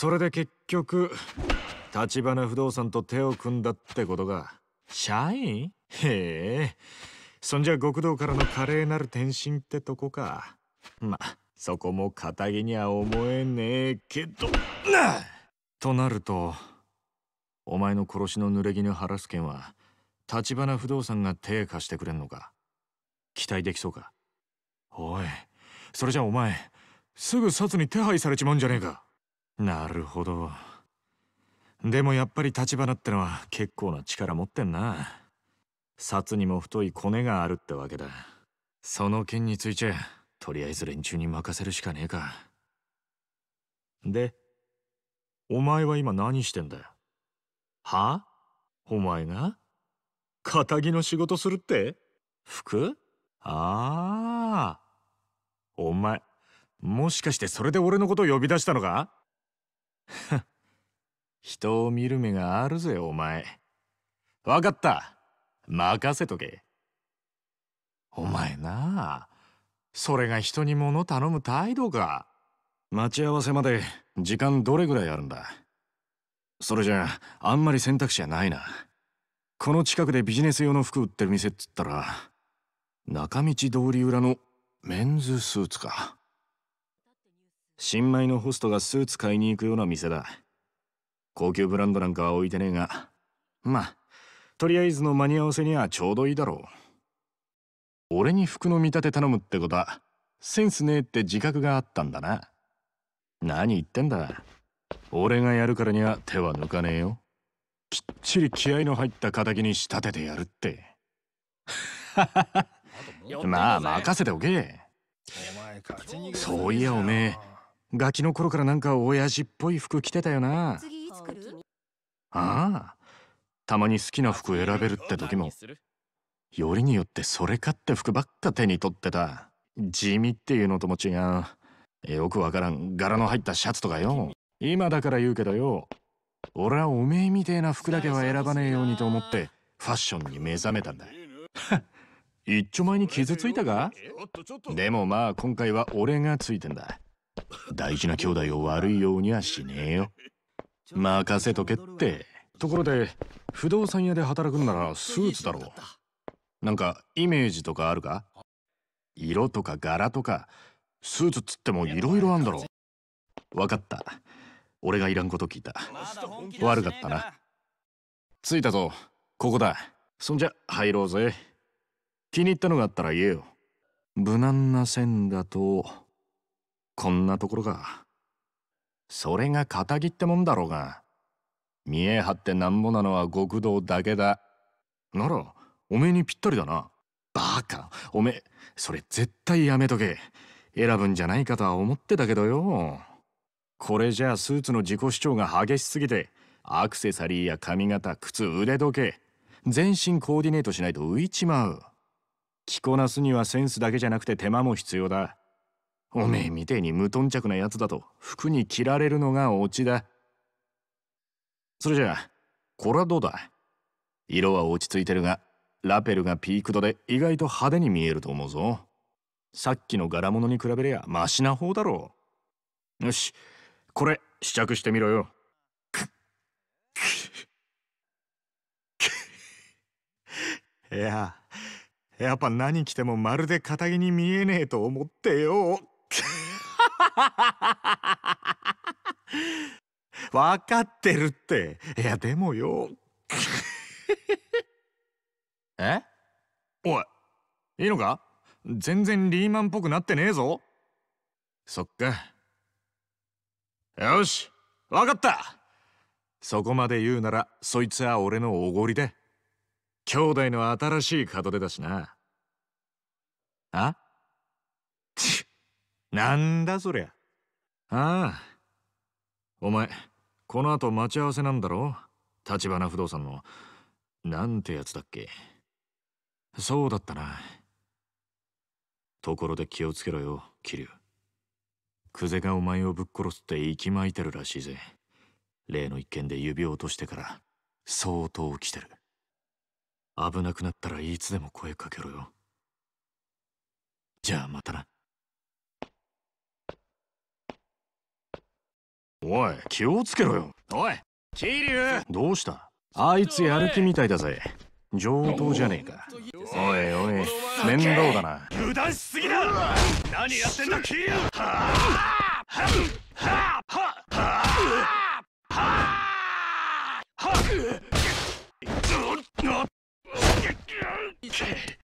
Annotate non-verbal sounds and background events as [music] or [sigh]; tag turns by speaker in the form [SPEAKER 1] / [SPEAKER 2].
[SPEAKER 1] それで結局立花不動産と手を組んだってことが社員へえそんじゃ極道からの華麗なる転身ってとこかまそこも堅気には思えねえけどなとなるとお前の殺しの濡れ衣晴らす件は立花不動産が手貸してくれんのか期待できそうかおいそれじゃお前すぐ殺に手配されちまうんじゃねえかなるほどでもやっぱり橘ってのは結構な力持ってんな札にも太いコネがあるってわけだその件についてとりあえず連中に任せるしかねえかでお前は今何してんだよはお前が仇の仕事するって服ああお前もしかしてそれで俺のことを呼び出したのか [laughs] 人を見る目があるぜお前分かった任せとけお前なそれが人に物頼む態度か待ち合わせまで時間どれぐらいあるんだそれじゃあんまり選択肢はないなこの近くでビジネス用の服売ってる店っつったら中道通り裏のメンズスーツか新米のホストがスーツ買いに行くような店だ高級ブランドなんかは置いてねえがまあとりあえずの間に合わせにはちょうどいいだろう俺に服の見立て頼むってことはセンスねえって自覚があったんだな何言ってんだ俺がやるからには手は抜かねえよきっちり気合の入った敵に仕立ててやるって [laughs] まあ任せておけそういやおめえガキの頃からなんか親父っぽい服着てたよなああたまに好きな服選べるって時もよりによってそれ買って服ばっか手に取ってた地味っていうのとも違うよくわからん柄の入ったシャツとかよ今だから言うけどよ俺はおめえみてえな服だけは選ばねえようにと思ってファッションに目覚めたんだ [laughs] 一丁前に傷ついたかでもまあ今回は俺がついてんだ大事な兄弟を悪いようにはしねえよ任せとけってところで不動産屋で働くんならスーツだろうなんかイメージとかあるか色とか柄とかスーツっつってもいろいろあんだろ分かった俺がいらんこと聞いた悪かったな着いたぞここだそんじゃ入ろうぜ気に入ったのがあったら言えよ無難な線だとこんなところがそれが仇ってもんだろうが見え張ってなんぼなのは極道だけだならおめえにぴったりだなバカおめえそれ絶対やめとけ選ぶんじゃないかとは思ってたけどよこれじゃあスーツの自己主張が激しすぎてアクセサリーや髪型靴腕時計全身コーディネートしないと浮いちまう着こなすにはセンスだけじゃなくて手間も必要だおめえみてえに無頓着なやつだと服に着られるのがオチだそれじゃあこれはどうだ色は落ち着いてるがラペルがピーク度で意外と派手に見えると思うぞさっきの柄物に比べりゃマシな方だろうよしこれ試着してみろよいややっぱ何着てもまるで堅気に見えねえと思ってよ分 [laughs] かってるっていやでもよ [laughs] えおいいいのか全然リーマンっぽくなってねえぞそっかよし分かったそこまで言うならそいつは俺のおごりで兄弟の新しい門出だしなあっ [laughs] なんだそりゃ。ああ。お前、この後待ち合わせなんだろ立花不動産の。なんてやつだっけ。そうだったな。ところで気をつけろよ、桐生。久世がお前をぶっ殺すって息巻いてるらしいぜ。例の一件で指を落としてから相当来てる。危なくなったらいつでも声かけろよ。じゃあまたな。おい気をつけろよおいュウどうしたあいつやる気みたいだぜ上等じゃねえかおいおい面倒だな油断しすぎだ何やってんだ桐生